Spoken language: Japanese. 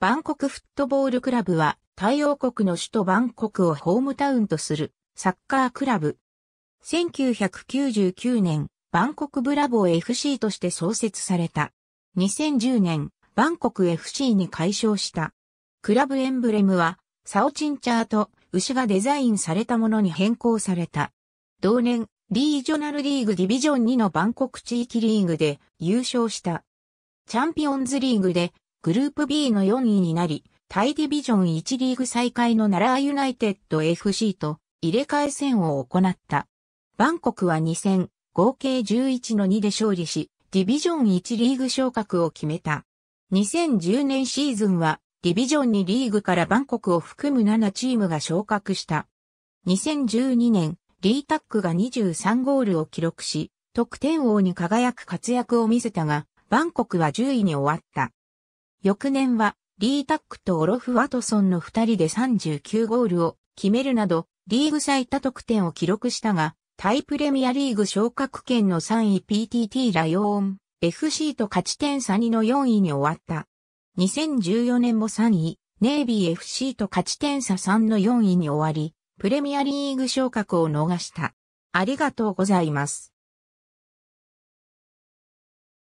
バンコクフットボールクラブは、太陽国の首都バンコクをホームタウンとするサッカークラブ。1999年、バンコクブラボー FC として創設された。2010年、バンコク FC に改称した。クラブエンブレムは、サオチンチャーと牛がデザインされたものに変更された。同年、リージョナルリーグディビジョン2のバンコク地域リーグで優勝した。チャンピオンズリーグでグループ B の4位になり、タイディビジョン1リーグ再開の奈良ユナイテッド FC と入れ替え戦を行った。バンコクは2戦、合計11の2で勝利し、ディビジョン1リーグ昇格を決めた。2010年シーズンは、ディビジョン2リーグからバンコクを含む7チームが昇格した。2012年、リータックが23ゴールを記録し、得点王に輝く活躍を見せたが、バンコクは10位に終わった。翌年は、リー・タックとオロフ・ワトソンの二人で39ゴールを決めるなど、リーグ最多得点を記録したが、タイプレミアリーグ昇格圏の3位 PTT ライオーン FC と勝ち点差2の4位に終わった。2014年も3位、ネイビー FC と勝ち点差3の4位に終わり、プレミアリーグ昇格を逃した。ありがとうございます。